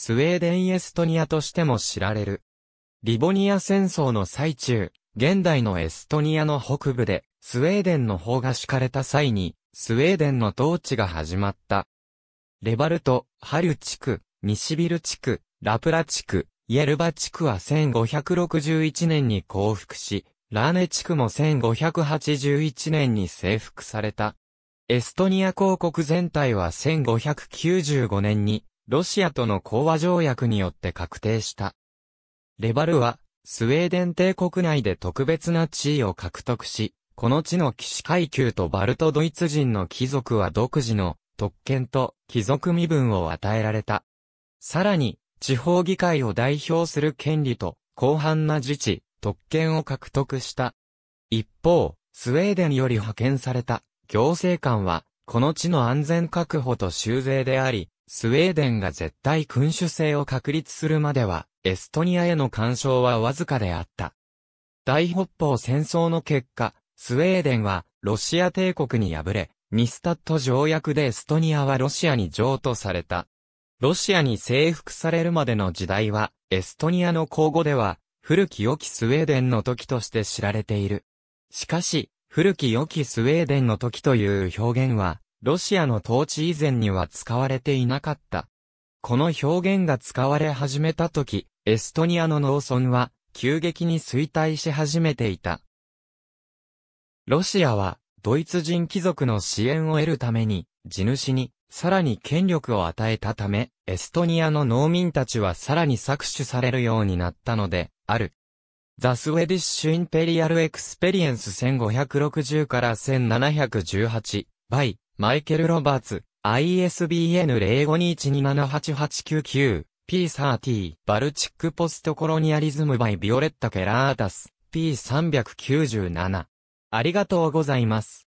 スウェーデン・エストニアとしても知られる。リボニア戦争の最中、現代のエストニアの北部で、スウェーデンの方が敷かれた際に、スウェーデンの統治が始まった。レバルト、ハリュ地区、ミシビル地区、ラプラ地区、イエルバ地区は1561年に降伏し、ラーネ地区も1581年に征服された。エストニア公国全体は1595年にロシアとの講和条約によって確定した。レバルは、スウェーデン帝国内で特別な地位を獲得し、この地の騎士階級とバルトドイツ人の貴族は独自の特権と貴族身分を与えられた。さらに、地方議会を代表する権利と、広範な自治、特権を獲得した。一方、スウェーデンより派遣された行政官は、この地の安全確保と修税であり、スウェーデンが絶対君主制を確立するまでは、エストニアへの干渉はわずかであった。大北方戦争の結果、スウェーデンはロシア帝国に敗れ、ニスタット条約でエストニアはロシアに譲渡された。ロシアに征服されるまでの時代は、エストニアの口語では、古き良きスウェーデンの時として知られている。しかし、古き良きスウェーデンの時という表現は、ロシアの統治以前には使われていなかった。この表現が使われ始めた時、エストニアの農村は急激に衰退し始めていた。ロシアはドイツ人貴族の支援を得るために、地主にさらに権力を与えたため、エストニアの農民たちはさらに搾取されるようになったので、ある。ザ・スウェディッシュ・インペリアル・エクスペリエンス1560から1718、バイ、マイケル・ロバーツ、ISBN 0521278899、P30、バルチックポストコロニアリズムバイビオレッタ・ケラータス、P397。ありがとうございます。